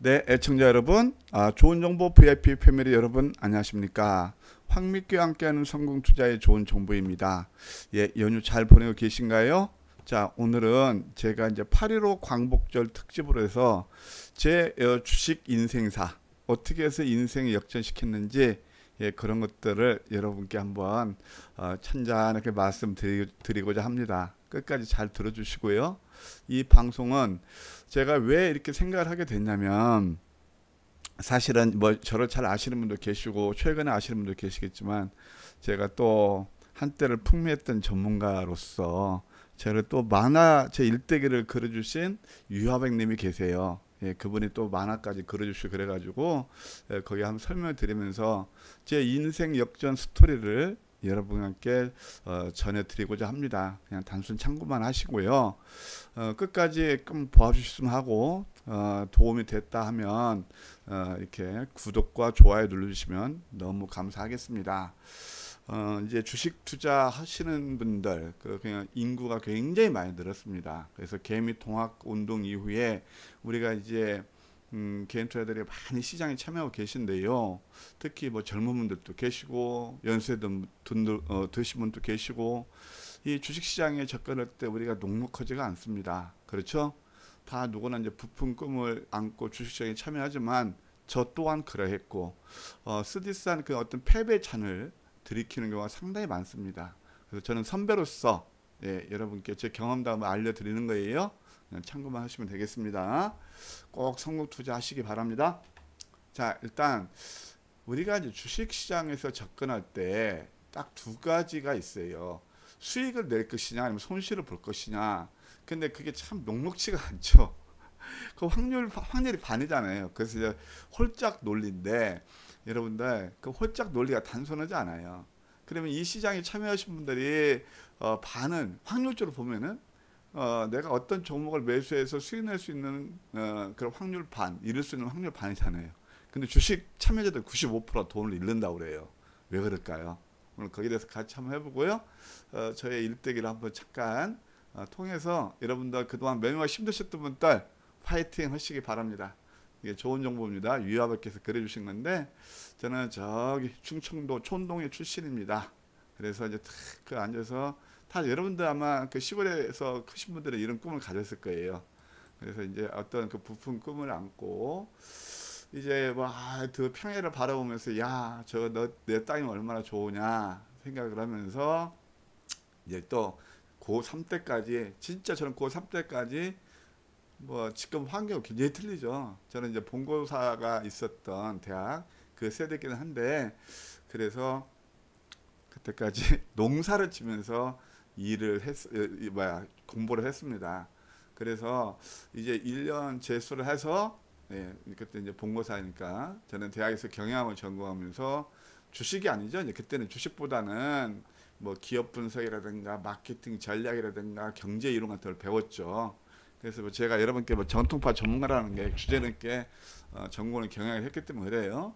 네, 애청자 여러분, 아, 좋은 정보 VIP 패밀리 여러분 안녕하십니까? 황미교와 함께하는 성공 투자의 좋은 정보입니다. 예, 연휴 잘 보내고 계신가요? 자, 오늘은 제가 이제 8.15 광복절 특집으로 해서 제 어, 주식 인생사 어떻게 해서 인생을 역전시켰는지 예, 그런 것들을 여러분께 한번 어, 찬잔하게 말씀드리고자 합니다. 끝까지 잘 들어주시고요. 이 방송은 제가 왜 이렇게 생각을 하게 됐냐면 사실은 뭐 저를 잘 아시는 분도 계시고 최근에 아시는 분도 계시겠지만 제가 또 한때를 풍미했던 전문가로서 저를 또 만화 제 일대기를 그려주신 유화백님이 계세요. 예, 그분이 또 만화까지 그려주시고 그래가지고 예, 거기 한번 설명을 드리면서 제 인생 역전 스토리를 여러분께 어, 전해드리고자 합니다. 그냥 단순 참고만 하시고요. 어, 끝까지 좀보주셨으면 하고 어, 도움이 됐다 하면 어, 이렇게 구독과 좋아요 눌러주시면 너무 감사하겠습니다. 어, 이제 주식 투자 하시는 분들 그 그냥 인구가 굉장히 많이 늘었습니다. 그래서 개미 통합 운동 이후에 우리가 이제 음, 개인 투자들이 많이 시장에 참여하고 계신데요. 특히 뭐 젊은 분들도 계시고 연세 든 어, 드신 분도 계시고 이 주식 시장에 접근할 때 우리가 녹록하지가 않습니다. 그렇죠? 다 누구나 이제 부푼 꿈을 안고 주식 시장에 참여하지만 저 또한 그러했고 어, 스디스한 그 어떤 패배 잔을 들이키는 경우가 상당히 많습니다. 그래서 저는 선배로서 예, 여러분께 제 경험담을 알려드리는 거예요. 네, 참고만 하시면 되겠습니다. 꼭 성공 투자하시기 바랍니다. 자, 일단 우리가 이제 주식 시장에서 접근할 때 딱 두 가지가 있어요. 수익을 낼 것이냐 아니면 손실을 볼 것이냐. 근데 그게 참 녹록치가 않죠. 그 확률 확률이 반이잖아요. 그래서 이제 홀짝 논리인데 여러분들 그 홀짝 논리가 단순하지 않아요. 그러면 이 시장에 참여하신 분들이 어, 반은 확률적으로 보면은 어, 내가 어떤 종목을 매수해서 수익낼 수 있는 어, 그런 확률 반, 잃을 수 있는 확률 반이잖아요. 근데 주식 참여자들 95% 돈을 잃는다고 그래요. 왜 그럴까요? 오늘 거기에 대해서 같이 한번 해보고요. 어, 저의 일대기를 한번 잠깐 어, 통해서 여러분들 그동안 매매가 힘드셨던 분들 파이팅 하시기 바랍니다. 이게 좋은 정보입니다. 위아밖에서 그려주신 건데 저는 저기 충청도 촌동의 출신입니다. 그래서 이제 탁 그 앉아서 다 여러분들 아마 그 시골에서 크신 분들은 이런 꿈을 가졌을 거예요. 그래서 이제 어떤 그 부푼 꿈을 안고 이제 뭐그 아, 평해를 바라보면서 야저너내 땅이 얼마나 좋으냐 생각을 하면서 이제 또 고3 때까지 진짜 저는 고3 때까지 뭐 지금 환경 굉장히 틀리죠. 저는 이제 본고사가 있었던 대학 그 세대기는 한데 그래서 그때까지 농사를 치면서 일을 했 어, 뭐야 공부를 했습니다. 그래서 이제 1년 재수를 해서 예, 그때 이제 본고사니까 저는 대학에서 경영학을 전공하면서 주식이 아니죠. 이제 그때는 주식보다는 뭐 기업 분석이라든가 마케팅 전략이라든가 경제 이론 같은 걸 배웠죠. 그래서 뭐 제가 여러분께 뭐 전통파 전문가라는 게 주제는 게 어, 전공을 경영을 했기 때문에 그래요.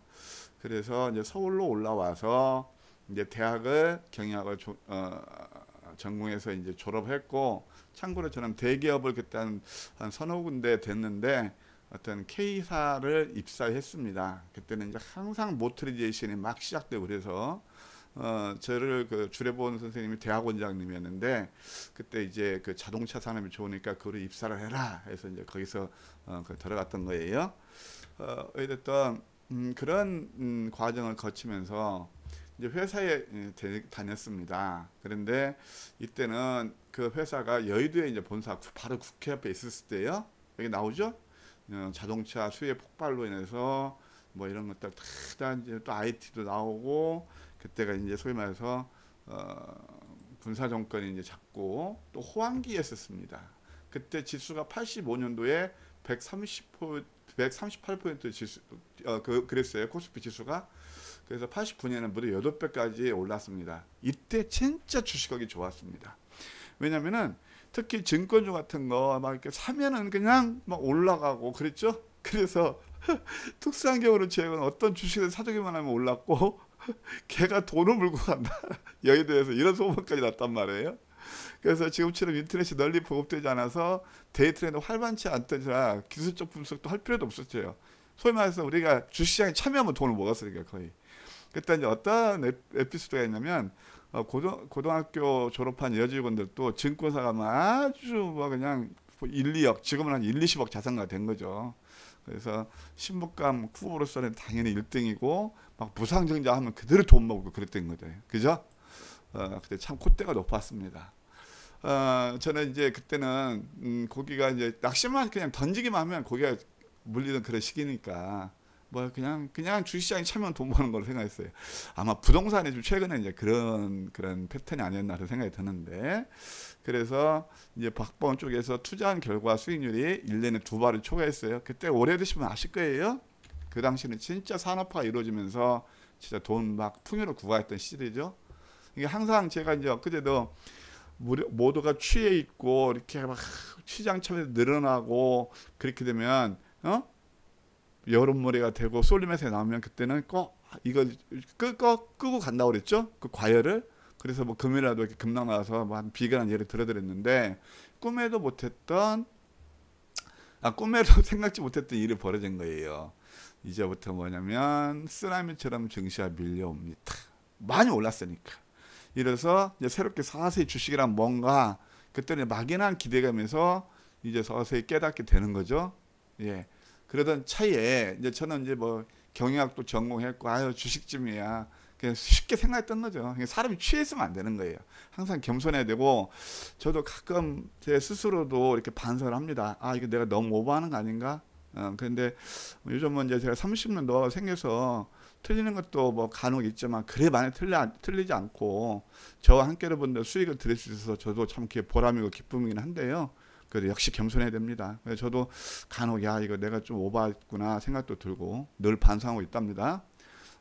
그래서 이제 서울로 올라와서 이제 대학을 경영학을 조, 어, 전공에서 이제 졸업했고 참고로 저는 대기업을 그때 한, 한 서너 군데 됐는데 어떤 K사를 입사했습니다. 그때는 이제 항상 모터리제이션이 막 시작되고 그래서 어, 저를 그 줄여본 선생님이 대학원장님이었는데 그때 이제 그 자동차 산업이 좋으니까 그걸 입사를 해라 해서 이제 거기서 어, 그 들어갔던 거예요. 어, 어쨌든 음, 그런 음, 과정을 거치면서 이제 회사에 음, 다녔습니다. 그런데 이때는 그 회사가 여의도에 이제 본사 바로 국회 앞에 있었을 때요. 여기 나오죠? 어, 자동차 수요 폭발로 인해서 뭐 이런 것들 다 이제 또 IT도 나오고 그때가 이제 소위 말해서 어 군사 정권이 이제 잡고 또 호황기였었습니다. 그때 지수가 85년도에 130포 138포인트 지수 어 그, 그랬어요. 코스피 지수가 그래서 89년에 무려 8배까지 올랐습니다. 이때 진짜 주식하기 좋았습니다. 왜냐면은 특히 증권주 같은 거막 이렇게 사면은 그냥 막 올라가고 그랬죠. 그래서 특수한 경우로 제가 어떤 주식을 사주기만 하면 올랐고 걔가 돈을 물고 간다. 여기도에서 이런 소문까지 났단 말이에요. 그래서 지금처럼 인터넷이 널리 보급되지 않아서 데이트레는 활반치 않더라 기술적 분석도 할 필요도 없었죠 소위 말해서 우리가 주시장에 식 참여하면 돈을 모았으니까 거의. 그때 이제 어떤 에피소드가 있냐면 어, 고등, 고등학교 졸업한 여직원들도 증권사가 아주 뭐 그냥 1, 2억 지금은 한 1, 20억 자산가 된 거죠. 그래서 신부감 후보로서는 당연히 1등이고 막 부상증자 하면 그대로 돈 먹고 그랬던 거죠. 그죠? 어, 그때 참 콧대가 높았습니다. 어, 저는 이제 그때는 음, 고기가 이제 낚시만 그냥 던지기만 하면 고기가 물리는 그런 시기니까 뭐 그냥 그냥 주식시장에 참여한 돈 버는 걸로 생각했어요. 아마 부동산이 좀 최근에 이제 그런 그런 패턴이 아니었나 를 생각이 드는데 그래서 이제 박범 쪽에서 투자한 결과 수익률이 1년에 두 발을 초과했어요. 그때 오래 드시면 아실 거예요. 그 당시는 진짜 산업화가 이루어지면서 진짜 돈 막 풍요로 구가했던 시대죠. 이게 항상 제가 이제 그제도 모두가 취해 있고 이렇게 막 시장 참여 늘어나고 그렇게 되면 어? 여름머리가 되고 쏠림에서 나오면 그때는 꼭 이걸 끄고 끄고 간다 고 그랬죠. 그 과열을 그래서 뭐 금이라도 이렇게 금 나와서 뭐한 비근한 예를 들어드렸는데 꿈에도 못했던 아 꿈에도 생각지 못했던 일을 벌어진 거예요. 이제부터 뭐냐면 쓰나미처럼 증시가 밀려옵니다. 많이 올랐으니까. 이래서 이제 새롭게 서서히 주식이란 뭔가 그때는 막연한 기대감에서 이제 서서히 깨닫게 되는 거죠. 예. 그러던 차이에 이제 저는 이제 뭐 경영학도 전공했고 아유 주식쯤이야 그냥 쉽게 생각했던 거죠. 사람이 취했으면 안 되는 거예요. 항상 겸손해야 되고 저도 가끔 제 스스로도 이렇게 반성을 합니다. 아이거 내가 너무 오버하는 거 아닌가? 어, 근데 요즘은 뭐 이제 제가 30년 도 생겨서 틀리는 것도 뭐 간혹 있지만 그래 많이 틀려, 틀리지 않고 저와 함께 여러분들 수익을 드릴 수 있어서 저도 참 보람이고 기쁨이긴 한데요. 그 역시 겸손해야 됩니다. 저도 간혹 야 이거 내가 좀 오버했구나 생각도 들고 늘 반성하고 있답니다.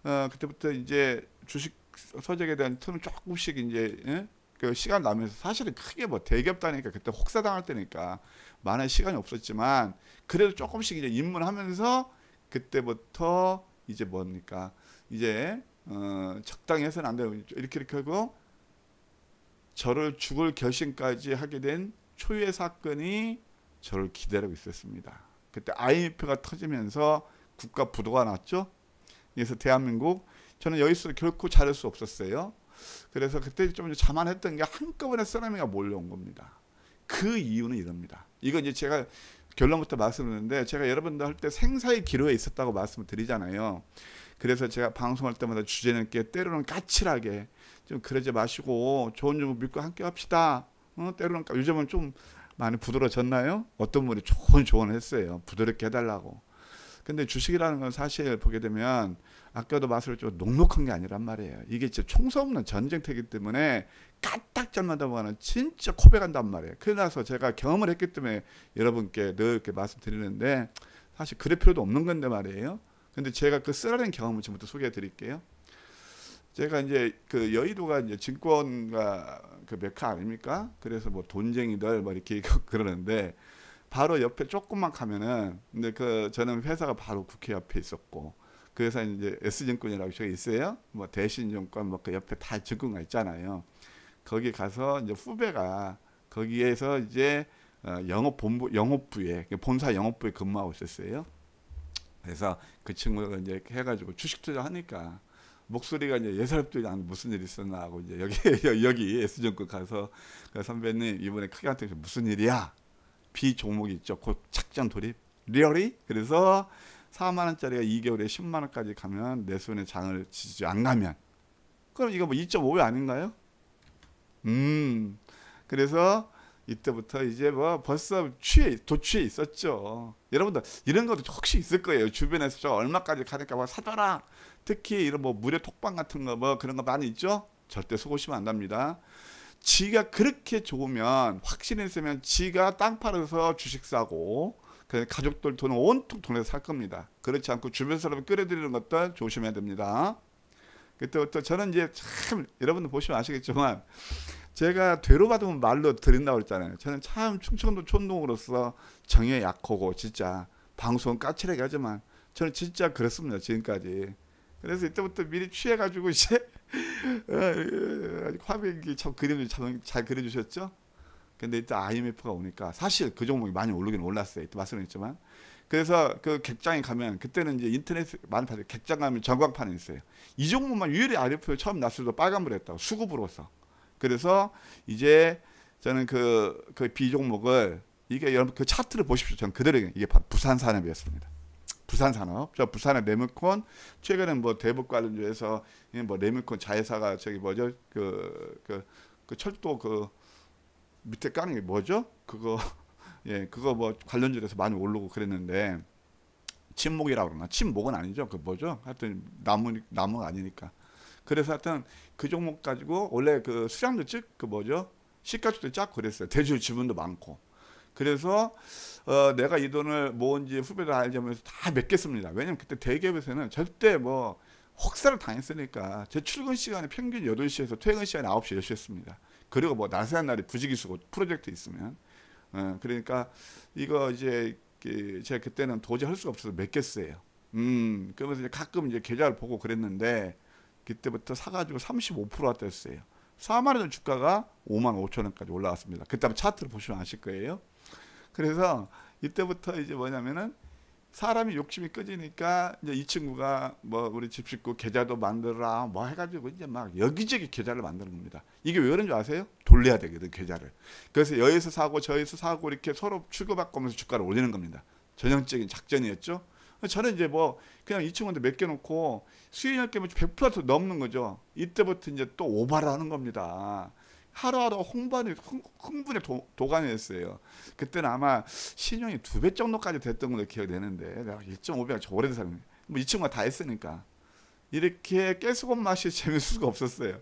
어, 그때부터 이제 주식 서적에 대한 틈을 조금씩 이제 예? 그 시간 나면서 사실은 크게 뭐 대기업 다니까 그때 혹사당할 때니까 많은 시간이 없었지만 그래도 조금씩 이제 입문하면서 그때부터 이제 뭡니까 이제 어, 적당 해서는 안 되고 이렇게 이렇게 하고 저를 죽을 결심까지 하게 된 초유의 사건이 저를 기다리고 있었습니다. 그때 IMF가 터지면서 국가 부도가 났죠. 그래서 대한민국 저는 여기서 결코 자를 수 없었어요. 그래서 그때 좀 자만했던 게 한꺼번에 쓰나미가 몰려온 겁니다. 그 이유는 이럽니다. 이건 이제 제가 결론부터 말씀드렸는데 제가 여러분들 할 때 생사의 기로에 있었다고 말씀을 드리잖아요. 그래서 제가 방송할 때마다 주제는 게 때로는 까칠하게 좀 그러지 마시고 좋은 정보 믿고 함께 합시다. 어, 때로는 요즘은 좀 많이 부드러졌나요? 어떤 분이 좋은 조언을 했어요. 부드럽게 해달라고. 근데 주식이라는 건 사실 보게 되면 아까도 맛을 좀 녹록한 게 아니란 말이에요. 이게 진짜 총수 없는 전쟁터이기 때문에 까딱 잘만다 보면 진짜 코베 간단 말이에요. 그래서 제가 경험을 했기 때문에 여러분께 늘 이렇게 말씀드리는데 사실 그럴 필요도 없는 건데 말이에요. 근데 제가 그 쓰라린 경험을 지금부터 소개해 드릴게요. 제가 이제 그 여의도가 이제 증권가 그 메카 아닙니까? 그래서 뭐 돈쟁이들 뭐 이렇게 그러는데 바로 옆에 조금만 가면은 근데 그 저는 회사가 바로 국회 옆에 있었고 그 회사 이제 S증권이라고 저기 있어요. 뭐 대신증권 뭐 그 옆에 다 증권가 있잖아요. 거기 가서 이제 후배가 거기에서 이제 어, 영업 본부 영업부에 그 본사 영업부에 근무하고 있었어요. 그래서 그 친구가 이제 해가지고 주식 투자하니까 목소리가 이제 예사롭지 않은 무슨 일이 있었나 하고 이제 여기 여기 S정권 가서 그 선배님 이번에 크게 한테 무슨 일이야? B 종목이 있죠. 곧착전 돌입. 리얼이? 그래서 4만 원짜리가 2개월에 10만 원까지 가면 내 손에 장을 지지 안 가면 그럼 이거 뭐 2.5배 아닌가요? 음. 그래서 이때부터 이제 뭐 벌써 취해 도취해 있었죠. 여러분들 이런 것도 혹시 있을 거예요. 주변에서 저 얼마까지 가니까 뭐 사줘라. 특히 이런 뭐 무료 톡방 같은 거 뭐 그런 거 많이 있죠? 절대 속으시면 안 됩니다. 지가 그렇게 좋으면 확신이 있으면 지가 땅 팔아서 주식 사고 가족들 돈은 온통 돈에서 살 겁니다. 그렇지 않고 주변 사람을 끌어들이는 것도 조심해야 됩니다. 그때부터 저는 이제 참 여러분들 보시면 아시겠지만 제가 되로 받으면 말로 드린다고 했잖아요. 저는 참 충청도 촌동으로서 정에 의 약하고 진짜 방송 까칠하게 하지만 저는 진짜 그렇습니다. 지금까지. 그래서 이때부터 미리 취해가지고 이제 어, 화백이 참 그림을 잘 그려주셨죠. 근데 이때 IMF가 오니까 사실 그 종목이 많이 오르긴 올랐어요. 이때 말씀했지만 그래서 그 객장에 가면 그때는 이제 인터넷 많은 파는 객장 가면 전광판에 있어요. 이 종목만 유일히 IMF 처음 났을 때 빨간불 했다고 수급으로서. 그래서 이제 저는 그그 B 그 종목을 이게 여러분 그 차트를 보십시오. 전 그대로 이게 바로 부산 산업이었습니다. 부산 산업, 저 부산의 레미콘 최근에 뭐 대북 관련주서뭐 레미콘 자회사가 저기 뭐죠 그, 그, 그 철도 그 밑에 깡이 뭐죠? 그거 예 그거 뭐 관련주에서 많이 올르고 그랬는데 침목이라고 그러나 침목은 아니죠 그 뭐죠? 하여튼 나무 나무 아니니까 그래서 하여튼 그 종목 가지고 원래 그 수량도 찍그 뭐죠? 시가총도 짝 그랬어요. 대주 지분도 많고. 그래서 어, 내가 이 돈을 모은 지 후배들 알자면서 다 맺겠습니다. 왜냐면 그때 대기업에서는 절대 뭐 혹사를 당했으니까 제 출근 시간이 평균 8시에서 퇴근 시간이 9시, 10시 했습니다. 그리고 뭐 나세한 날에 부지기수고 프로젝트 있으면. 어, 그러니까 이거 이제 그 제가 그때는 도저히 할 수가 없어서 맺겠어요. 음, 그러면서 이제 가끔 이제 계좌를 보고 그랬는데 그때부터 사가지고 35%가 됐어요. 4만 원 주가가 5만 5천 원까지 올라왔습니다. 그때 한번 차트를 보시면 아실 거예요. 그래서 이때부터 이제 뭐냐면은 사람이 욕심이 꺼지니까 이제 이 친구가 뭐 우리 집 식구 계좌도 만들어라 뭐 해가지고 이제 막 여기저기 계좌를 만드는 겁니다. 이게 왜 그런지 아세요? 돌려야 되거든 계좌를. 그래서 여기서 사고 저에서 사고 이렇게 서로 추구받고면서 주가를 올리는 겁니다. 전형적인 작전이었죠. 저는 이제 뭐 그냥 이 친구한테 맡겨놓고 수익 열 개면 1 0 0 넘는 거죠. 이때부터 이제 또 오바를 하는 겁니다. 하루하루 홍반을, 흥, 분에 도, 도가냈어요. 그때는 아마 신용이 두 배 정도까지 됐던 걸로 기억되는데 내가 1.5배가 저 오래된 사람이 뭐 2층과 다 했으니까 이렇게 깨소금 맛이 재밌을 수가 없었어요.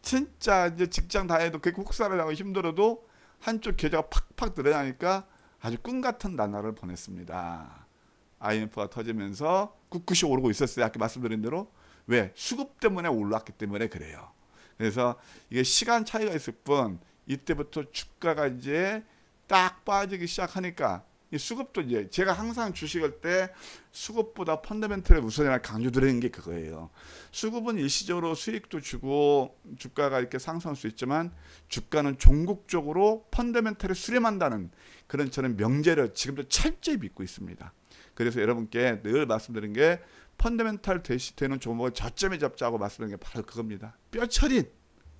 진짜 이제 직장 다해도 그렇게 혹사를 하고 힘들어도 한쪽 계좌가 팍팍 늘어나니까 아주 꿈 같은 나날을 보냈습니다. IMF가 터지면서 꿋꿋이 오르고 있었어요. 아까 말씀드린 대로 왜 수급 때문에 올랐기 때문에 그래요. 그래서 이게 시간 차이가 있을 뿐 이때부터 주가가 이제 딱 빠지기 시작하니까 이 수급도 이제 제가 항상 주식할 때 수급보다 펀더멘트를 우선이나 강조드리는 게 그거예요. 수급은 일시적으로 수익도 주고 주가가 이렇게 상승할 수 있지만 주가는 종국적으로 펀더멘트를 수렴한다는 그런 저는 명제를 지금도 철저히 믿고 있습니다. 그래서 여러분께 늘 말씀드린 게 펀더멘탈 대시 되는 종목을 뭐 저점에 잡자고 말씀드린 게 바로 그겁니다. 뼈처린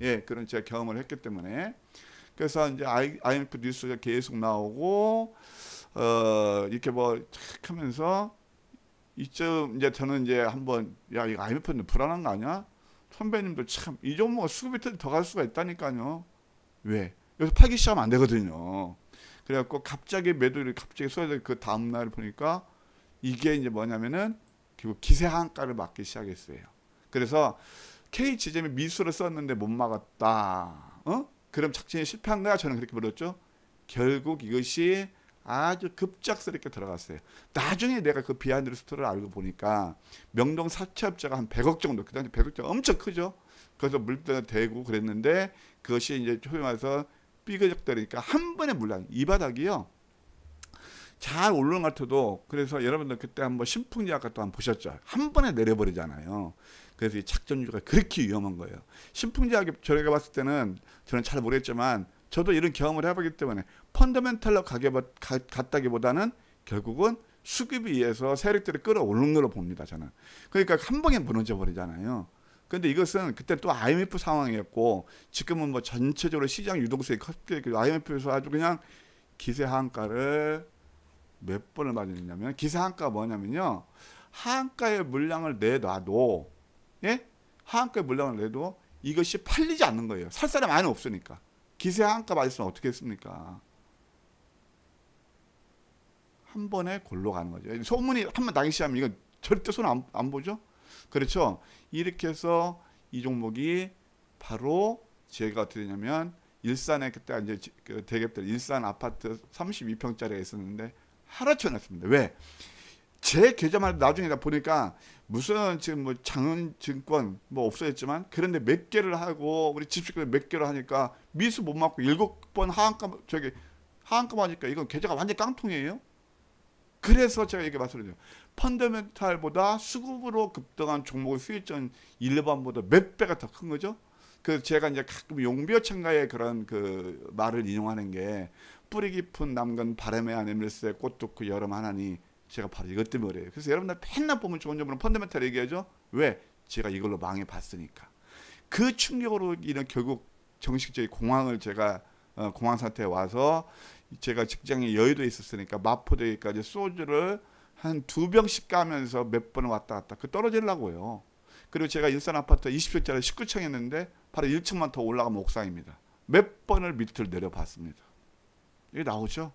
예 그런 제 경험을 했기 때문에 그래서 이제 IMF 뉴스가 계속 나오고 어 이렇게 뭐 하면서 이쯤 이제 저는 이제 한번 야 이거 IMF는 불안한 거 아니야? 선배님도 참 이 종목 수급이 더 갈 수가 있다니까요. 왜? 여기서 팔기 시작하면 안 되거든요. 그래갖고 갑자기 매도를 갑자기 써야 돼. 그 다음 날 보니까 이게 이제 뭐냐면은 그리고 기세 한가를 막기 시작했어요. 그래서 K 지점이 미수를 썼는데 못 막았다. 어? 그럼 작전이 실패한 거야? 저는 그렇게 물었죠. 결국 이것이 아주 급작스럽게 들어갔어요. 나중에 내가 그 비하인드 스토리를 알고 보니까 명동 사채업자가 한 100억 정도, 그 당시 100억 정도 엄청 크죠. 그래서 물때가 대고 그랬는데 그것이 이제 소위 말서 삐그적대니까 한 번에 물량, 이 바닥이요. 잘 오르는 것 같아도 그래서 여러분들 그때 한번 신풍지 아까 또한 보셨죠. 한 번에 내려버리잖아요. 그래서 이 착전주가 그렇게 위험한 거예요. 신풍지하게 저희가 봤을 때는 저는 잘 모르겠지만 저도 이런 경험을 해보기 때문에 펀더멘탈로 갔다기보다는 결국은 수급에 의해서 세력들이 끌어올르는 걸로 봅니다. 저는. 그러니까 한번에 무너져 버리잖아요. 근데 이것은 그때 또 IMF 상황이었고 지금은 뭐 전체적으로 시장 유동성이 컸기 IMF에서 그 아주 그냥 기세 한가를 몇 번을 맞으셨냐면 기사 한가 뭐냐면요. 한가의 물량을 내놔도 예? 하한가의 물량을 내도 이것이 팔리지 않는 거예요. 살 사람이 아예 없으니까. 기세 하한가 맞으면 어떻게 했습니까? 한 번에 골로 가는 거죠. 소문이 한 번 나기 시작하면 이건 절대 손안안 보죠. 그렇죠. 이렇게 해서 이 종목이 바로 제가 어떻게 되냐면 일산에 그때 이제 그 대기업 들 일산 아파트 32평짜리가 있었는데 하락쳐 났습니다. 왜? 제 계좌만 나중에 보니까 무슨 지금 뭐 장은증권 뭐 없어졌지만 그런데 몇 개를 하고 우리 집주가 몇 개를 하니까 미수 못 맞고 일곱 번 하한가 저기 하한가 하니까 이건 계좌가 완전 깡통이에요. 그래서 제가 이렇게 말씀드려요. 펀더멘탈보다 수급으로 급등한 종목의 수익전 일반보다 몇 배가 더 큰 거죠. 그 제가 이제 가끔 용비어 참가의 그런 그 말을 인용하는 게 뿌리 깊은 남근 바람의 아네밀스의 꽃도 그 여름 하나니 제가 바로 이것 때문에 그래요. 그래서 여러분들 맨날 보면 좋은 점은 펀더멘탈 얘기하죠. 왜? 제가 이걸로 망해봤으니까. 그 충격으로 인해 결국 정식적인 공항을 제가 어, 공항 상태에 와서 제가 직장에 여의도에 있었으니까 마포대까지 기 소주를 한 두 병씩 까면서 몇 번 왔다 갔다 그 떨어지려고요. 그리고 제가 일산 아파트 20평짜리 19층 했는데 바로 1층만 더 올라가면 옥상입니다. 몇 번을 밑을 내려봤습니다. 이게 나오죠.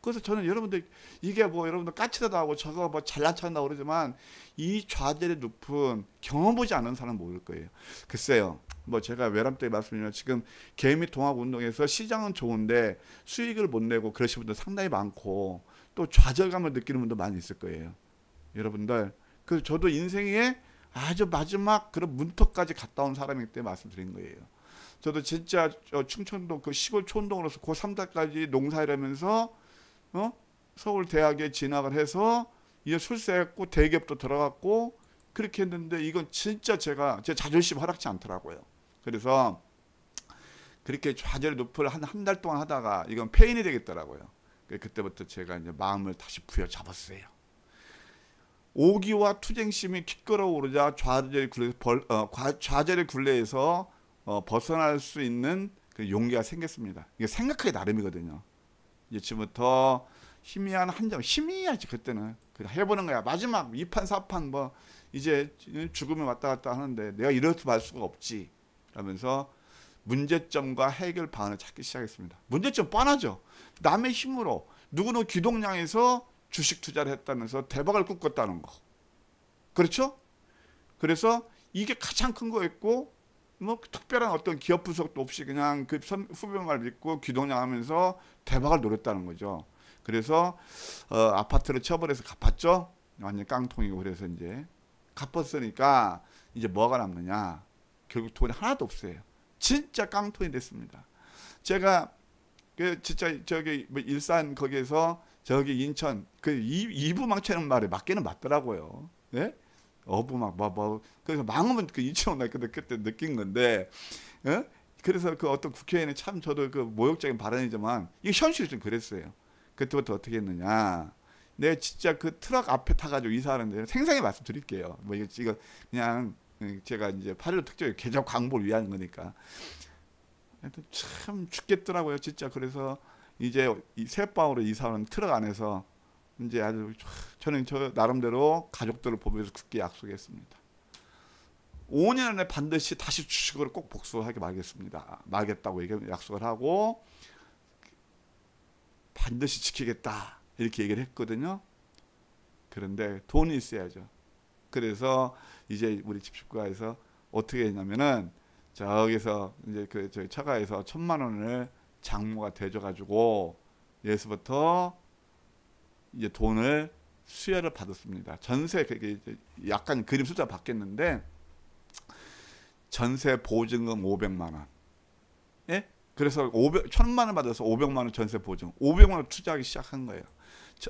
그래서 저는 여러분들 이게 뭐 여러분들 까치다 나고 저거 뭐 잘난 척나오 그러지만 이 좌절의 높은 경험 보지 않은 사람 모를 거예요. 글쎄요. 뭐 제가 외람 때 말씀드리면 지금 개미 동학 운동에서 시장은 좋은데 수익을 못 내고 그러신 분들 상당히 많고 또 좌절감을 느끼는 분도 많이 있을 거예요. 여러분들 그 저도 인생의 아주 마지막 그런 문턱까지 갔다 온 사람이기 때문에 말씀드린 거예요. 저도 진짜 충청도 그 시골 촌동으로서 고3단까지 농사일하면서 어? 서울 대학에 진학을 해서 이제 출세했고 대기업도 들어갔고 그렇게 했는데 이건 진짜 제가 제 자존심 허락치 않더라고요. 그래서 그렇게 좌절 높을 한 한 달 동안 하다가 이건 폐인이 되겠더라고요. 그 그때부터 제가 이제 마음을 다시 부여잡았어요. 오기와 투쟁심이 기걸어 오르자 좌절의 굴레, 어, 좌절의 굴레에서 어, 벗어날 수 있는 그 용기가 생겼습니다. 이게 생각하기 나름이거든요. 이제 지금부터 희미한 한 점, 희미하지 그때는 그냥 해보는 거야. 마지막 2판 4판 뭐 이제 죽음에 왔다 갔다 하는데 내가 이렇듯 말 수가 없지. 라면서 문제점과 해결 방안을 찾기 시작했습니다. 문제점 뻔하죠. 남의 힘으로 누구는 기동량에서 주식 투자를 했다면서 대박을 꿈꿨다는 거. 그렇죠? 그래서 이게 가장 큰 거였고 뭐 특별한 어떤 기업 분석도 없이 그냥 그 후배 말 믿고 귀동냥하면서 대박을 노렸다는 거죠. 그래서 어, 아파트를 처벌해서 갚았죠. 완전 깡통이고 그래서 이제 갚았으니까 이제 뭐가 남느냐. 결국 돈이 하나도 없어요. 진짜 깡통이 됐습니다. 제가 그 진짜 저기 뭐 일산 거기에서 저기 인천 그 이부망치는 말에 맞기는 맞더라고요. 네? 어부 막 뭐 뭐 그래서 망하면 그 유치원 날 그때 그때 느낀 건데 어? 그래서 그 어떤 국회의원이 참 저도 그 모욕적인 발언이지만 이 현실이 좀 그랬어요. 그때부터 어떻게 했느냐. 내가 진짜 그 트럭 앞에 타가지고 이사하는데 생생히 말씀드릴게요. 뭐 이거 이거 그냥 제가 이제 8일 특조의 개적 광보를 위한 거니까. 참 죽겠더라고요, 진짜. 그래서 이제 이새방으로 이사하는 트럭 안에서 이제 아주 저는 저 나름대로 가족들을 보면서 굳게 약속했습니다. 5년 안에 반드시 다시 주식으로 꼭 복수하게 말겠습니다. 말겠다고 약속을 하고 반드시 지키겠다 이렇게 얘기를 했거든요. 그런데 돈이 있어야죠. 그래서 이제 우리 집주가에서 어떻게 했냐면은 저기서 이제 그 저희 처가에서 천만 원을 장모가 대줘가지고 예서부터 이제 돈을 수혜를 받았습니다. 전세 약간 그림 숫자 바뀌었는데 전세 보증금 500만 원. 예? 그래서 500 천만 원 받아서 500만 원 전세 보증. 500만 원 투자하기 시작한 거예요.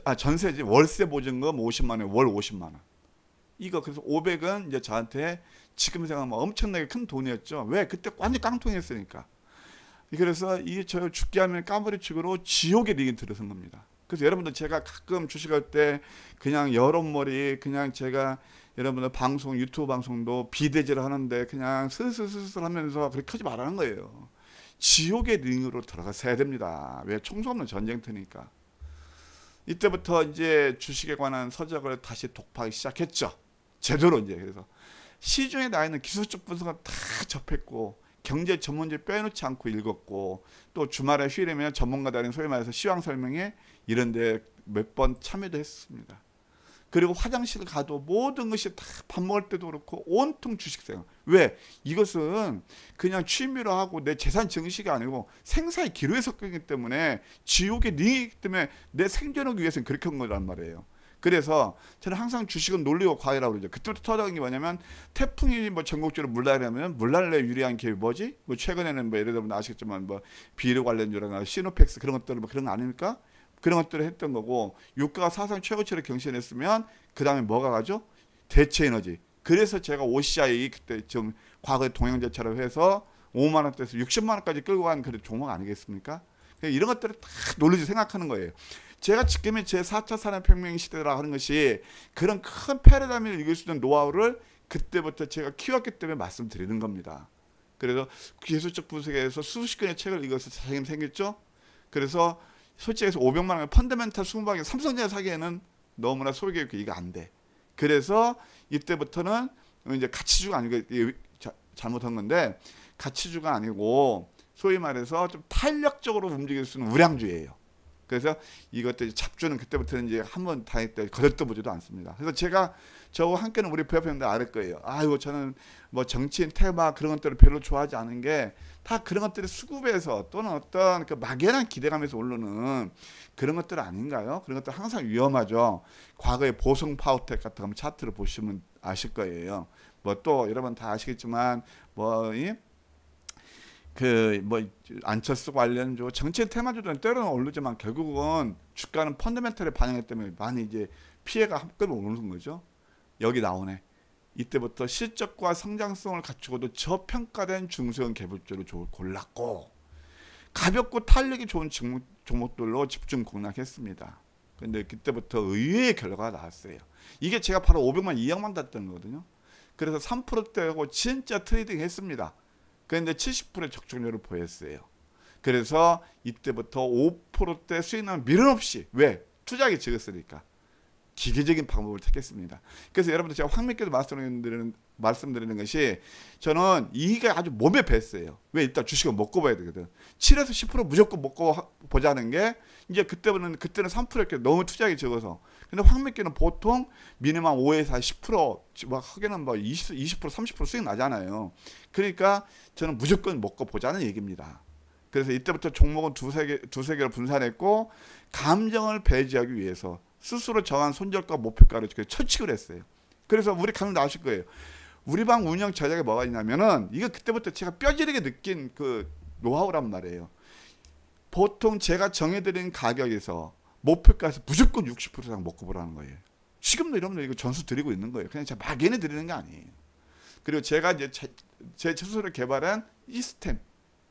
아 전세지 월세 보증금 50만 원, 월 50만 원. 이거 그래서 500은 이제 저한테 지금 생각하면 엄청나게 큰 돈이었죠. 왜? 그때 완전 깡통이었으니까. 그래서 이저 게 죽게 하면 까무리 측으로 지옥의 링이 들어선 겁니다. 그래서 여러분들 제가 가끔 주식할 때 그냥 여론머리 그냥 제가 여러분들 방송 유튜브 방송도 비대지를 하는데 그냥 슬슬슬슬 하면서 그렇게 하지 말라는 거예요. 지옥의 링으로 들어가서야 됩니다. 왜총소 없는 전쟁터니까. 이때부터 이제 주식에 관한 서적을 다시 독파하기 시작했죠. 제대로 이제 그래서 시중에 나 있는 기술적 분석을 다 접했고 경제 전문지 빼놓지 않고 읽었고 또 주말에 휴일이면 전문가들인 소위 말해서 시황 설명에 이런데 몇 번 참여도 했습니다. 그리고 화장실 가도 모든 것이 다 밥 먹을 때도 그렇고 온통 주식생. 왜? 이것은 그냥 취미로 하고 내 재산 증식이 아니고 생사의 기로에 섞이기 때문에 지옥의 링이기 때문에 내생존하기 위해서는 그렇게 한 거란 말이에요. 그래서 저는 항상 주식은 놀리고 과외라고 그러죠. 그때부터 터져간 게 뭐냐면 태풍이 뭐 전국적으로 물난이라면 물난에 유리한 게 뭐지? 뭐 최근에는 뭐 예를 들면 아시겠지만 뭐 비료 관련주라나 시노펙스 그런 것들 뭐 그런 거 아닙니까? 그런 것들을 했던 거고 유가가 사상 최고치를 경신했으면 그 다음에 뭐가 가죠? 대체 에너지. 그래서 제가 OCI 그때 좀 과거에 동양자차로 해서 5만 원대에서 60만 원까지 끌고 간 그런 종목 아니겠습니까? 이런 것들을 다논리지 생각하는 거예요. 제가 지금의 제 4차 산업혁명 시대라 하는 것이 그런 큰 패러다임을 이길 수 있는 노하우를 그때부터 제가 키웠기 때문에 말씀드리는 겁니다. 그래서 기술적 분석에서 수십 권의 책을 읽어서 자생이 생겼죠. 그래서 솔직히 해서 500만 원 펀더멘탈 20방에 삼성전자 사기에는 너무나 소개이 이거 안 돼. 그래서 이때부터는 이제 가치주가 아니고 잘못한 건데 가치주가 아니고 소위 말해서 좀 탄력적으로 움직일 수 있는 우량주예요. 그래서 이것들 잡주는 그때부터는 이제 한번 다닐 때 거들떠보지도 않습니다. 그래서 제가 저와 함께는 우리 부협회원들 알 거예요. 아유 저는 뭐 정치인 테마 그런 것들을 별로 좋아하지 않은 게 다 그런 것들을 수급해서 또는 어떤 그 막연한 기대감에서 오르는 그런 것들 아닌가요? 그런 것들 항상 위험하죠. 과거의 보성 파우텍 같은 거 차트를 보시면 아실 거예요. 뭐 또 여러분 다 아시겠지만 뭐이 그뭐 안철수 관련주 정치 테마주들은 때로는 오르지만 결국은 주가는 펀더멘털에 반영에 때문에 많이 이제 피해가 한껏오르는 거죠. 여기 나오네. 이때부터 실적과 성장성을 갖추고도 저평가된 중소형 개별주를 골랐고 가볍고 탄력이 좋은 종목들로 집중 공략했습니다. 근데 그때부터 의외의 결과가 나왔어요. 이게 제가 바로 500만 2 0 0만 땄던 거거든요. 그래서 3%대하고 진짜 트레이딩 했습니다. 그런데 70%의 적중률을 보였어요. 그래서 이때부터 5%대 수익률 미련 없이 왜? 투자하게 적었으니까. 기계적인 방법을 택했습니다. 그래서 여러분들 제가 황미께도 말씀드리는, 말씀드리는 것이 저는 이익이 아주 몸에 뱄어요. 왜 일단 주식을 먹고 봐야 되거든. 7에서 10% 무조건 먹고 보자는 게 이제 그때는 그때는 3% 이렇게 너무 투자하기 적어서. 근데 황미께는 보통 미니멈 5에서 10%막 하게는 뭐 20, 20% 30% 수익 나잖아요. 그러니까 저는 무조건 먹고 보자는 얘기입니다. 그래서 이때부터 종목은 두세 개 두세 개로 분산했고 감정을 배제하기 위해서 스스로 정한 손절과 목표가를 철칙을 했어요. 그래서 우리 강의 나오실 거예요. 우리 방 운영 전략에 뭐가 있냐면은 이거 그때부터 제가 뼈저리게 느낀 그 노하우란 말이에요. 보통 제가 정해드린 가격에서 목표가에서 무조건 60% 이상 먹고 보라는 거예요. 지금도 여러분들 이거 전수 드리고 있는 거예요. 그냥 제가 막연히 드리는 게 아니에요. 그리고 제가 이제 제, 제 스스로 개발한 이 스템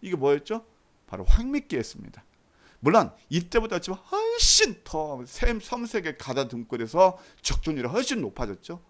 이게 뭐였죠? 바로 황미끼였습니다. 물론 이때보다 지금 훨씬 더 섬세하게 가다듬골에서 적중률이 훨씬 높아졌죠.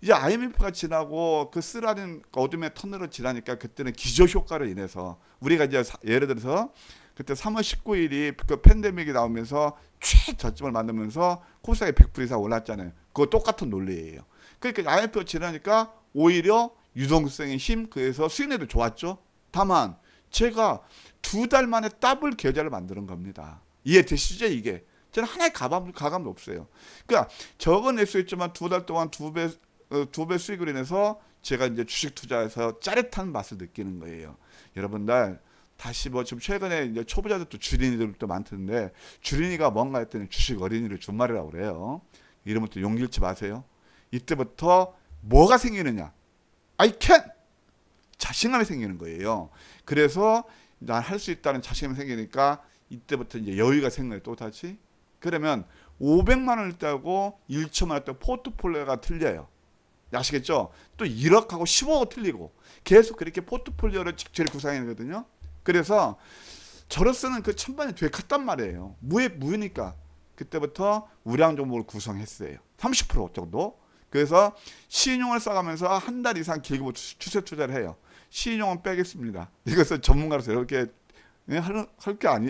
이제 IMF가 지나고 그 쓰라린 어둠의 터널을 지나니까 그때는 기저 효과로 인해서 우리가 이제 예를 들어서 그때 3월 19일이 그 팬데믹이 나오면서 최저점을 만들면서 코스닥이 100% 이상 올랐잖아요. 그거 똑같은 논리예요. 그러니까 IMF가 지나니까 오히려 유동성의 힘 그래서 수익률도 좋았죠. 다만 제가 두 달 만에 더블 계좌를 만드는 겁니다. 이해되시죠? 이게. 저는 하나의 가감, 가감도 없어요. 그러니까 적은 액수였지만 두 달 동안 두 배, 어, 두배 수익을 인해서 제가 이제 주식 투자에서 짜릿한 맛을 느끼는 거예요. 여러분들, 다시 뭐 지금 최근에 이제 초보자들도 주린이들도 많던데 주린이가 뭔가 했더니 주식 어린이를 준말이라고 그래요. 이러면 또 용기일치 마세요. 이때부터 뭐가 생기느냐? I can! 자신감이 생기는 거예요. 그래서 난 할 수 있다는 자신감이 생기니까 이때부터 이제 여유가 생겨요. 또 다시 그러면 500만 원을 따고1천만원을따고 포트폴리오가 틀려요. 아시겠죠? 또 1억하고 15억 틀리고 계속 그렇게 포트폴리오를 직접 구상해내거든요. 그래서 저로서는 그 천반이 되게 컸단 말이에요. 무에 무니까 그때부터 우량 종목을 구성했어요. 30% 정도. 그래서 신용을 쌓으면서한 달 이상 길고 추세 투자를 해요. 시인용은 빼겠습니다. 이것을 전문가로서 이렇게 예, 할게 아니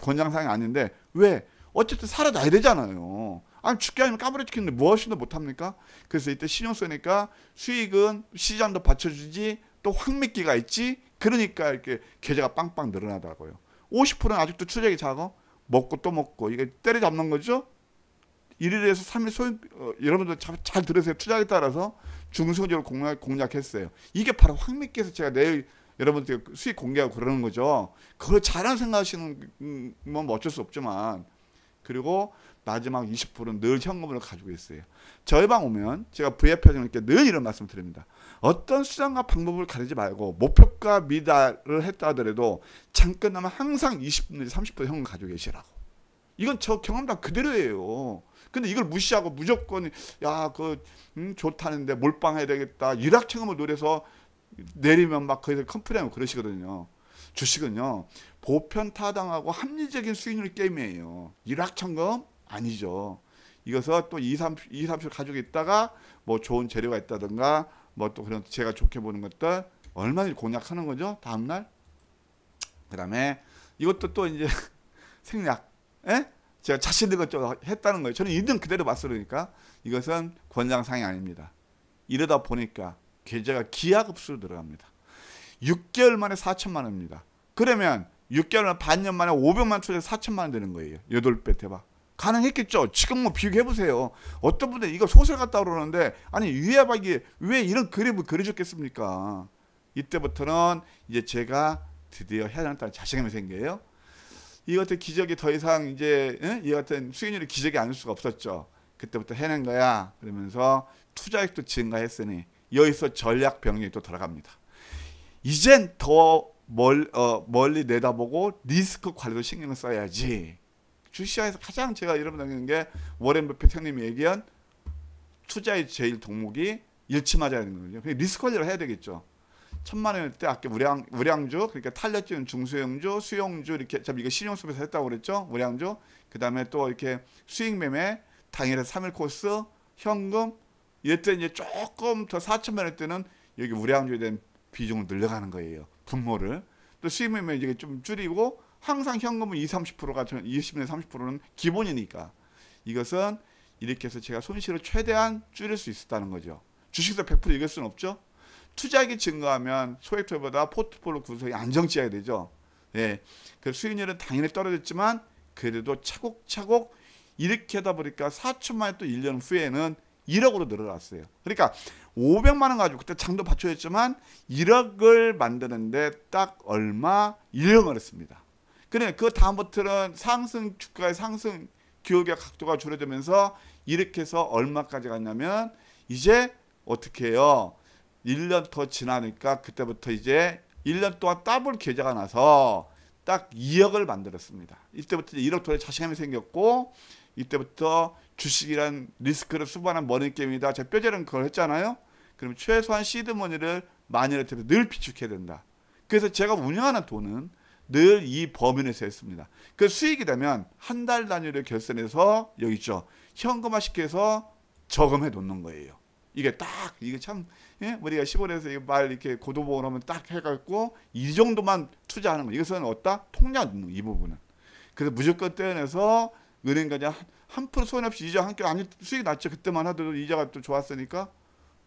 권장사항이 아닌데 왜 어쨌든 살아나야 되잖아요. 아니 죽게 하면 까불어 죽겠는데 무엇이 더 못합니까? 그래서 이때 신용 쓰니까 수익은 시장도 받쳐주지 또 황미기가 있지 그러니까 이렇게 계좌가 빵빵 늘어나더라고요. 50%는 아직도 추적이 작아 먹고 또 먹고 이게 때려잡는 거죠. 1일에서 3일 소요 어, 여러분들 잘, 잘 들으세요. 투자에 따라서 중소기업을 공략, 공략했어요. 이게 바로 황미께서 제가 내일 여러분들 수익 공개하고 그러는 거죠. 그걸 잘한 생각하시는 건 뭐 어쩔 수 없지만 그리고 마지막 20%는 늘현금으 가지고 있어요. 저희 방 오면 제가 VF표정님께 늘 이런 말씀 드립니다. 어떤 수단과 방법을 가리지 말고 목표가 미달을 했다 하더라도 잠깐 나면 항상 20% 30% 현금 가지고 계시라고. 이건 저 경험담 그대로예요. 근데 이걸 무시하고 무조건 야그 음, 좋다는데 몰빵해야 되겠다 유락체험을 노려서 내리면 막 거기서 컴플레인 그러시거든요. 주식은요 보편타당하고 합리적인 수익률 게임이에요. 일확천금 아니죠. 이것은 또 2, 3, 2, 3주 가지고 있다가 뭐 좋은 재료가 있다든가 뭐 또 그런 제가 좋게 보는 것들 얼마나 공략하는 거죠. 다음날. 그 다음에 이것도 또 이제 생략. 에? 예? 제가 자신들 것좀 했다는 거예요. 저는 있는 그대로 맞서니까 그러니까 이것은 권장상이 아닙니다. 이러다 보니까 계좌가 기하급수로 들어갑니다. 6개월 만에 4천만 원입니다. 그러면 6개월 만에 반년 만에 500만 투자 4천만 원 되는 거예요. 8배 대박. 가능했겠죠. 지금 뭐 비교해보세요. 어떤 분들 이거 소설 같다 그러는데 아니 위아박이 왜 이런 그림을 그려줬겠습니까. 이때부터는 이제 제가 드디어 해야 한다는 자신감이 생겨요. 이 같은 기적이 더 이상 이제 응? 이 같은 수익률이 기적이 아닐 수가 없었죠. 그때부터 해낸 거야. 그러면서 투자액도 증가했으니 여기서 전략 병력이 또 들어갑니다. 이젠 더 멀, 어, 멀리 내다보고 리스크 관리도 신경을 써야지. 주시아에서 가장 제가 이름 당기는 게 워렌 버핏 형님이 얘기한 투자의 제일 동목이 일치맞아야 되는 거죠. 리스크 관리를 해야 되겠죠. 천만 원일 때 아까 우량 우량주 그러니까 탄력적는 중소형주, 수용주 이렇게 참 이거 신용 수업에서 했다고 그랬죠. 우량주. 그다음에 또 이렇게 수익 매매 당일에 3일 코스 현금 이럴 때 이제 조금 더 4천만 원 때는 여기 우량주에 대한 비중을 늘려가는 거예요. 분모를. 또 수익 매매 이제 좀 줄이고 항상 현금은 20, 30%가 20분의 30%는 기본이니까 이것은 이렇게 해서 제가 손실을 최대한 줄일 수 있었다는 거죠. 주식도 100% 이길 수는 없죠. 투자액이 증가하면 소액투자보다 포트폴리오 구성이 안정지어야 되죠. 예. 그 수익률은 당연히 떨어졌지만 그래도 차곡차곡 이렇게 하다 보니까 4천만 원또 1년 후에는 1억으로 늘어났어요. 그러니까 500만 원 가지고 그때 장도 받쳐줬지만 1억을 만드는데 딱 얼마 1억을 했습니다. 그 다음부터는 상승 주가의 상승 기업의 각도가 줄어들면서 이렇게 해서 얼마까지 갔냐면 이제 어떻게 해요? 1년 더 지나니까 그때부터 이제 1년 동안 더블 계좌가 나서 딱 2억을 만들었습니다. 이때부터 1억 돈에 자신감이 생겼고 이때부터 주식이란 리스크를 수반한 머니 게임이다. 제가 뼈저리는 그걸 했잖아요. 그럼 최소한 시드머니를 만일에 대해서 늘 비축해야 된다. 그래서 제가 운영하는 돈은 늘 이 범위에서 내 했습니다. 그 수익이 되면 한 달 단위를 결산해서 여기 있죠. 현금화시켜서 저금해 놓는 거예요. 이게 딱 이게 참 예? 우리가 시골에서 이 말 이렇게 고도보험 하면 딱 해갖고 이 정도만 투자하는 거 이것은 어디다 통장 뭐, 이 부분은 그래서 무조건 떼어내서 은행까지 한 프로 소 없이 이자 한끼 아니 수익 났죠 그때만 하더라도 이자가 또 좋았으니까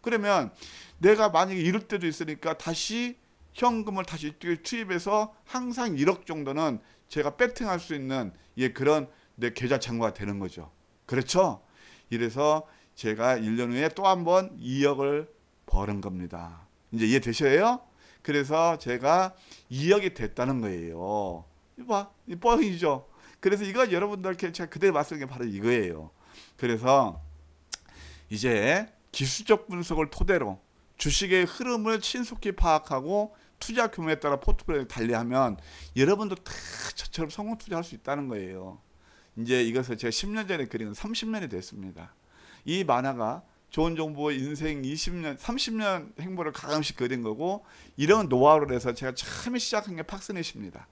그러면 내가 만약에 이럴 때도 있으니까 다시 현금을 다시 투입해서 항상 1억 정도는 제가 배팅할 수 있는 예 그런 내 계좌 창구가 되는 거죠 그렇죠 이래서 제가 1년 후에 또 한 번 2억을 버는 겁니다. 이제 이해되셔요? 그래서 제가 2억이 됐다는 거예요. 봐, 이 뻥이죠. 그래서 이거 여러분들께 제가 그대로 말씀드게 바로 이거예요. 그래서 이제 기술적 분석을 토대로 주식의 흐름을 신속히 파악하고 투자 규모에 따라 포트폴리오를 달리하면 여러분도 다 저처럼 성공 투자할 수 있다는 거예요. 이제 이것을 제가 10년 전에 그린 30년이 됐습니다. 이 만화가 좋은 정보의 인생 20년, 30년 행보를 가끔씩 그린 거고 이런 노하우를 해서 제가 처음에 시작한 게 팍스넷입니다.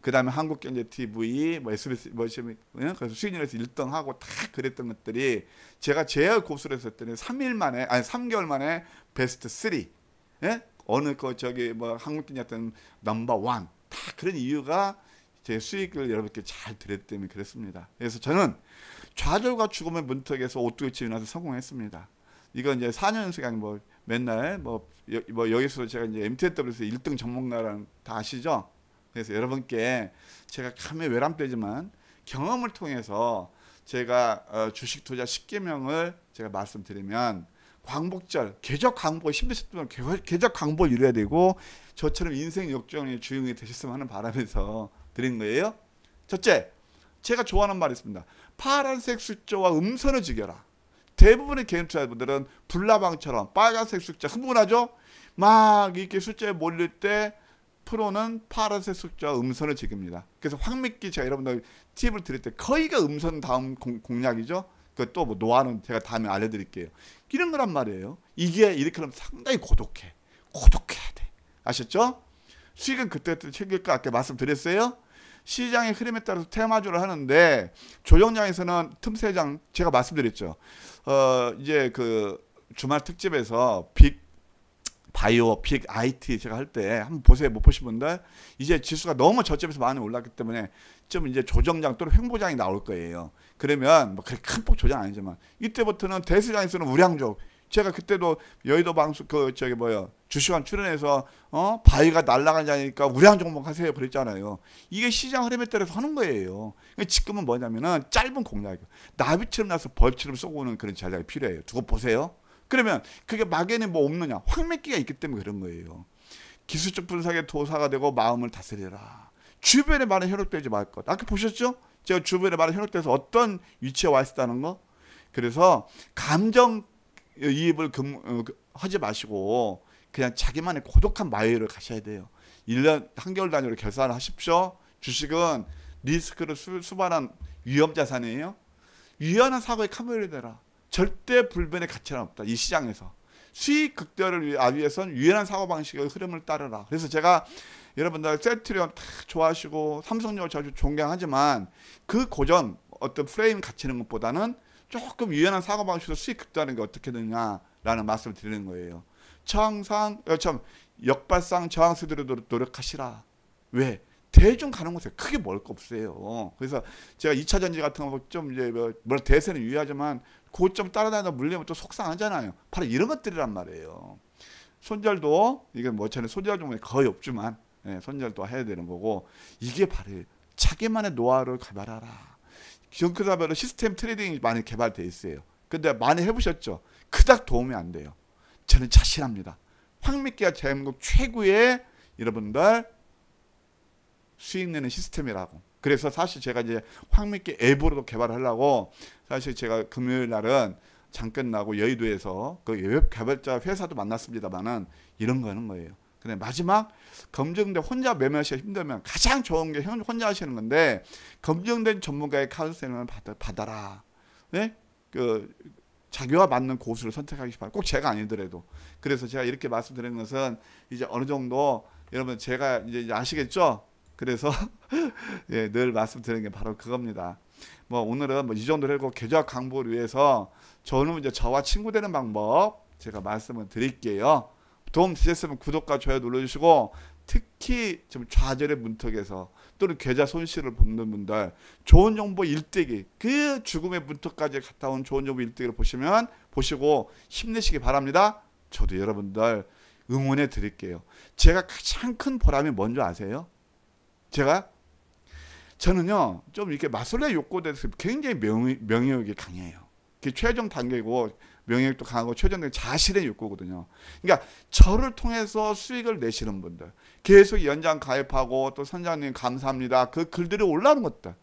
그 다음에 한국경제 TV, 뭐 SBS, 뭐 그래서 수익률에서 1등하고 다 그랬던 것들이 제가 제일 고수를 했을 때는 3일 만에 아니 3개월 만에 베스트 3, 예? 어느 거 그 저기 뭐 한국경제 했던 넘버 1 다 그런 이유가 제 수익을 여러분께 잘 드렸기 때문에 그랬습니다. 그래서 저는 좌절과 죽음의 문턱에서 오뚜기 지나서 성공했습니다. 이건 이제 4년 연속이 아니고 뭐 맨날 뭐, 여, 뭐 여기서 제가 이제 MTW에서 1등 전문가라는 다 아시죠? 그래서 여러분께 제가 감히 외람되지만 경험을 통해서 제가 어, 주식 투자 10개명을 제가 말씀드리면 광복절 계적 광복 힘드셨던 계적 광복을 이뤄야 되고 저처럼 인생 역정의 주인공이 되셨으면 하는 바람에서 드린 거예요. 첫째, 제가 좋아하는 말이 있습니다. 파란색 숫자와 음선을 즐겨라. 대부분의 개인투자분들은 불나방처럼 빨간색 숫자 흥분하죠? 막 이렇게 숫자에 몰릴 때 프로는 파란색 숫자와 음선을 지깁니다. 그래서 황미끼 제가 여러분들 팁을 드릴 때 거의가 음선 다음 공, 공략이죠. 그 또 뭐 노하는 제가 다음에 알려드릴게요. 이런 거란 말이에요. 이게 이렇게 하면 상당히 고독해. 고독해야 돼. 아셨죠? 수익은 그때그때 챙길 거 아까 말씀드렸어요. 시장의 흐름에 따라서 테마주를 하는데 조정장에서는 틈새장 제가 말씀드렸죠. 어 이제 그 주말 특집에서 빅 바이오, 빅 IT 제가 할 때 한번 보세요. 못 보신 분들 이제 지수가 너무 저점에서 많이 올랐기 때문에 좀 이제 조정장 또는 횡보장이 나올 거예요. 그러면 뭐 그렇게 큰 폭 조정 아니지만 이때부터는 대수장에서는 우량주 제가 그때도 여의도 방송 그 저기 뭐야 주식원 출연해서 어 바위가 날아가냐니까 우량 종목하세요 그랬잖아요. 이게 시장 흐름에 따라서 하는 거예요. 그러니까 지금은 뭐냐면은 짧은 공략이요 나비처럼 나서 벌처럼 쏘고 오는 그런 전략이 필요해요. 두고 보세요. 그러면 그게 막연히 뭐 없느냐 황맥기가 있기 때문에 그런 거예요. 기술적 분석의 도사가 되고 마음을 다스려라. 주변에 많은 현혹되지 말 것. 아까 보셨죠? 제가 주변에 많은 현혹돼서 어떤 위치에 와 있었다는 거. 그래서 감정 이입을 어, 그, 하지 마시고 그냥 자기만의 고독한 마이를 가셔야 돼요. 1년 한개월 단위로 결산하십시오. 주식은 리스크를 수, 수반한 위험 자산이에요. 위험한 사고에 카메라를 대라. 절대 불변의 가치는 없다. 이 시장에서. 수익 극대화를 아, 위해선 유연한 사고 방식의 흐름을 따르라. 그래서 제가 여러분들 셀트리온 다 좋아하시고 삼성전자 자주 존경하지만 그 고전 어떤 프레임 갇히는 것보다는 조금 유연한 사고 방식으로 수익 극대화하는 게 어떻게 되느냐라는 말씀을 드리는 거예요. 저항상 어, 참 역발상 저항 수들로 노력하시라. 왜? 대중 가는 곳에 크게 멀 거 없어요. 그래서 제가 2차 전지 같은 거 좀 이제 뭐 대세는 유의하지만 고점 따라다니다 물리면 또 속상하잖아요. 바로 이런 것들이란 말이에요. 손절도 이건 뭐처럼 손절 종목이 뭐 거의 없지만 예, 손절도 해야 되는 거고 이게 바로 자기만의 노하우를 개발하라. 기금그다별로 시스템 트레이딩이 많이 개발돼 있어요. 근데 많이 해보셨죠? 그닥 도움이 안 돼요. 저는 자신합니다. 황미기가 대한민국 최고의 여러분들 수익 내는 시스템이라고. 그래서 사실 제가 이제 황미기 앱으로도 개발하려고 사실 제가 금요일 날은 장 끝나고 여의도에서 그웹 개발자 회사도 만났습니다만은 이런 거는 거예요. 근데 마지막 검증된 혼자 매매하시기 힘들면 가장 좋은 게 혼자 하시는 건데 검증된 전문가의 카운셀링을 받아, 라 네? 그 자기와 맞는 고수를 선택하기 바랍니꼭 제가 아니더라도. 그래서 제가 이렇게 말씀드리 것은 이제 어느 정도 여러분 제가 이제 아시겠죠? 그래서 예, 늘 말씀드리는 게 바로 그겁니다. 뭐 오늘은 뭐 이 정도로 하고 계좌 강보를 위해서 저는 이제 저와 친구 되는 방법 제가 말씀을 드릴게요. 도움 되셨으면 구독과 좋아요 눌러주시고 특히 지금 좌절의 문턱에서 또는 계좌 손실을 보는 분들 좋은 정보 일대기 그 죽음의 문턱까지 갔다 온 좋은 정보 일대기를 보시면 보시고 힘내시기 바랍니다. 저도 여러분들 응원해 드릴게요. 제가 가장 큰 보람이 뭔지 아세요? 제가 저는요 좀 이렇게 마술래 욕구에 대해서 굉장히 명 명의욕이 강해요. 그 최종 단계고 명예욕도 강하고 최종적인 자신의 욕구거든요. 그러니까 저를 통해서 수익을 내시는 분들 계속 연장 가입하고 또 선장님 감사합니다. 그 글들이 올라오는 것들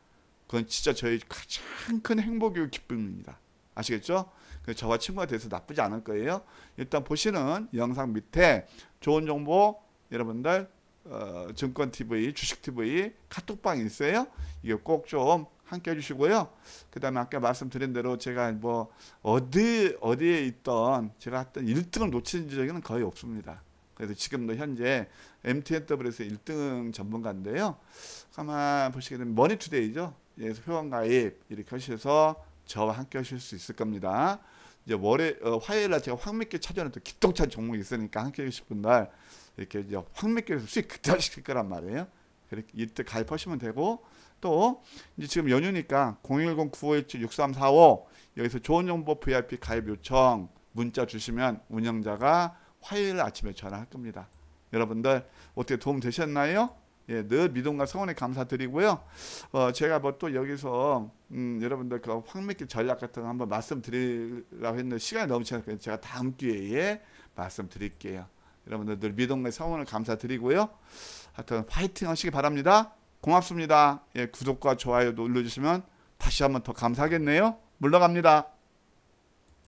그건 진짜 저희 가장 큰 행복이고 기쁨입니다. 아시겠죠? 그 저와 친구가 돼서 나쁘지 않을 거예요. 일단 보시는 영상 밑에 좋은 정보 여러분들 어, 증권 TV, 주식 TV 카톡방 있어요. 이게 꼭좀 함께 해주시고요. 그 다음에 아까 말씀드린 대로 제가 뭐 어디 어디에 있던 제가 했던 1등을 놓친 적은 거의 없습니다. 그래서 지금도 현재 MTNW에서 1등 전문가인데요. 아마 보시게 되면 머니투데이죠. 예, 회원 가입 이렇게 하셔서 저와 함께 하실 수 있을 겁니다. 이제 월에 어, 화요일 날 제가 황맥기 찾아는 또 기똥찬 종목이 있으니까 함께 해주실 분들 이렇게 이제 황맥기에서 수익 그때 하실 거란 말이에요. 그렇게 이때 가입하시면 되고 또 이제 지금 연휴니까 010-9517-6345 여기서 좋은 정보 VIP 가입 요청 문자 주시면 운영자가 화요일 아침에 전화할 겁니다. 여러분들 어떻게 도움 되셨나요? 예, 늘 미동과 성원에 감사드리고요. 어, 제가 뭐또 여기서 음, 여러분들 그 황매길 전략 같은 거 한번 말씀드리라고 했는데 시간이 너무 지났거든요. 제가 다음 기회에 말씀드릴게요. 여러분들 늘 미동과 성원을 감사드리고요. 하여튼 파이팅 하시기 바랍니다. 고맙습니다. 예, 구독과 좋아요 눌러주시면 다시 한번 더 감사하겠네요. 물러갑니다.